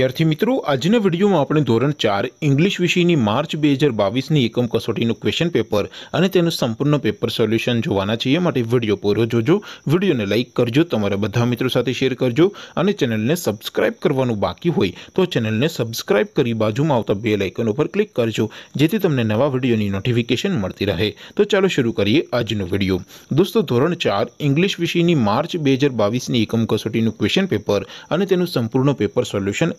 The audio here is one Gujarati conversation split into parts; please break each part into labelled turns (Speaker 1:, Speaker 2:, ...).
Speaker 1: યર્તી મિત્રો આજનો વિડિયોમાં આપણે ધોરણ 4 અંગ્રેજી વિષયની માર્ચ 2022 ની એકમ કસોટીનું ક્વેશ્ચન પેપર અને તેનું સંપૂર્ણ પેપર સોલ્યુશન જોવાના છે એટલે વિડિયો પૂરો જોજો વિડિયોને લાઈક કરજો તમારા બધા મિત્રો સાથે શેર કરજો અને ચેનલને સબ્સ્ક્રાઇબ કરવાનું બાકી હોય તો ચેનલને સબ્સ્ક્રાઇબ કરી બાજુમાં આવતા બેલ આઇકન ઉપર ક્લિક કરજો જેથી તમને નવા વિડિયોની નોટિફિકેશન મળતી રહે તો ચાલો શરૂ કરીએ આજનો વિડિયો દોસ્તો ધોરણ 4 અંગ્રેજી વિષયની માર્ચ 2022 ની એકમ કસોટીનું ક્વેશ્ચન પેપર અને તેનું સંપૂર્ણ પેપર સોલ્યુશન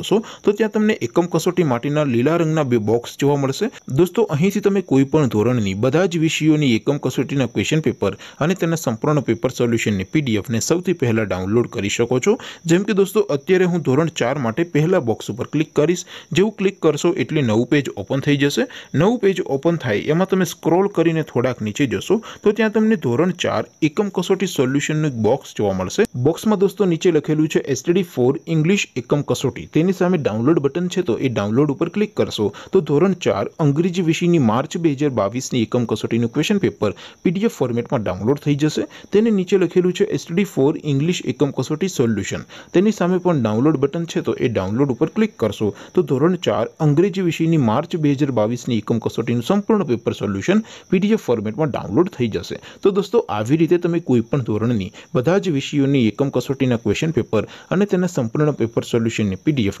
Speaker 1: જશો તો ત્યાં તમને એકમ કસોટી માટેના લીલા રંગના બે બોક્સ જોવા મળશે દોસ્તો અહીંથી તમે કોઈ પણ ધોરણની બધા જ વિષયોની એકમ કસોટીના ક્વેશ્ચન પેપર અને તેના સંપૂર્ણ પેપર સોલ્યુશનની પીડીએફને સૌથી પહેલાં ડાઉનલોડ કરી શકો છો જેમ કે દોસ્તો અત્યારે હું ધોરણ ચાર માટે પહેલા બોક્સ ઉપર ક્લિક કરીશ જેવું ક્લિક કરશો એટલે નવું પેજ ઓપન થઈ જશે નવું પેજ ઓપન થાય એમાં તમે સ્ક્રોલ કરીને થોડાક નીચે જશો તો ત્યાં તમને ધોરણ ચાર એકમ કસોટી સોલ્યુશનનું બોક્સ જોવા મળશે બોક્સમાં દોસ્તો નીચે લખેલું છે એસટીડી ફોર ઇંગ્લિશ એકમ કસોટી તેની તેની સામે ડાઉનલોડ બટન છે તો એ ડાઉનલોડ ઉપર ક્લિક કરશો તો ધોરણ ચાર અંગ્રેજી વિષયની માર્ચ બે હજાર બાવીસની એકમ કસોટીનું ક્વેશ્ચન પેપર પીડીએફ ફોર્મેટમાં ડાઉનલોડ થઈ જશે તેને નીચે લખેલું છે એસડી ફોર ઇંગ્લિશ એકમ કસોટી સોલ્યુશન તેની સામે પણ ડાઉનલોડ બટન છે તો એ ડાઉનલોડ ઉપર ક્લિક કરશો તો ધોરણ ચાર અંગ્રેજી વિષયની માર્ચ બે હજાર બાવીસની એકમ કસોટીનું સંપૂર્ણ પેપર સોલ્યુશન પીડીએફ ફોર્મેટમાં ડાઉનલોડ થઈ જશે તો દોસ્તો આવી રીતે તમે કોઈપણ ધોરણની બધા જ વિષયોની એકમ કસોટીના ક્વેશ્ચન પેપર અને તેના સંપૂર્ણ પેપર સોલ્યુશનની પીડીએફ